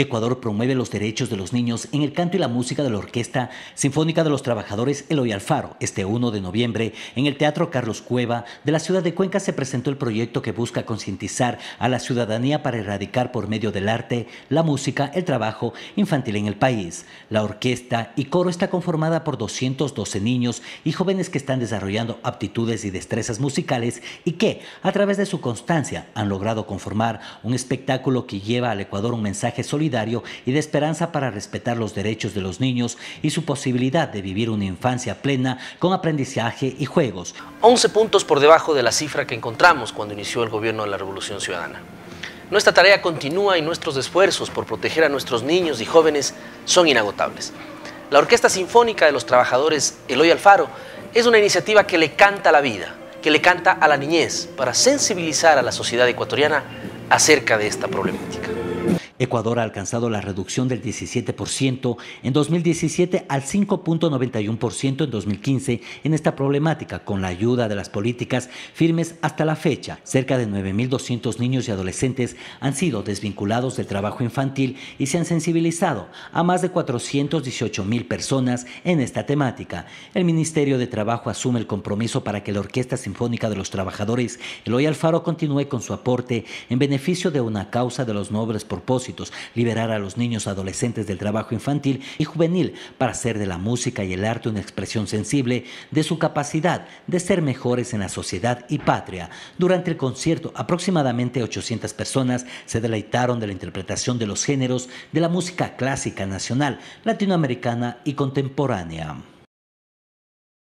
Ecuador promueve los derechos de los niños en el canto y la música de la Orquesta Sinfónica de los Trabajadores Eloy Alfaro. Este 1 de noviembre, en el Teatro Carlos Cueva de la ciudad de Cuenca, se presentó el proyecto que busca concientizar a la ciudadanía para erradicar por medio del arte, la música, el trabajo infantil en el país. La orquesta y coro está conformada por 212 niños y jóvenes que están desarrollando aptitudes y destrezas musicales y que, a través de su constancia, han logrado conformar un espectáculo que lleva al Ecuador un mensaje solidario y de esperanza para respetar los derechos de los niños y su posibilidad de vivir una infancia plena con aprendizaje y juegos. 11 puntos por debajo de la cifra que encontramos cuando inició el gobierno de la Revolución Ciudadana. Nuestra tarea continúa y nuestros esfuerzos por proteger a nuestros niños y jóvenes son inagotables. La Orquesta Sinfónica de los Trabajadores Eloy Alfaro es una iniciativa que le canta a la vida, que le canta a la niñez, para sensibilizar a la sociedad ecuatoriana acerca de esta problemática. Ecuador ha alcanzado la reducción del 17% en 2017 al 5.91% en 2015 en esta problemática con la ayuda de las políticas firmes hasta la fecha. Cerca de 9.200 niños y adolescentes han sido desvinculados del trabajo infantil y se han sensibilizado a más de 418.000 personas en esta temática. El Ministerio de Trabajo asume el compromiso para que la Orquesta Sinfónica de los Trabajadores Eloy Alfaro continúe con su aporte en beneficio de una causa de los nobles propósitos liberar a los niños adolescentes del trabajo infantil y juvenil para hacer de la música y el arte una expresión sensible de su capacidad de ser mejores en la sociedad y patria. Durante el concierto, aproximadamente 800 personas se deleitaron de la interpretación de los géneros de la música clásica nacional, latinoamericana y contemporánea.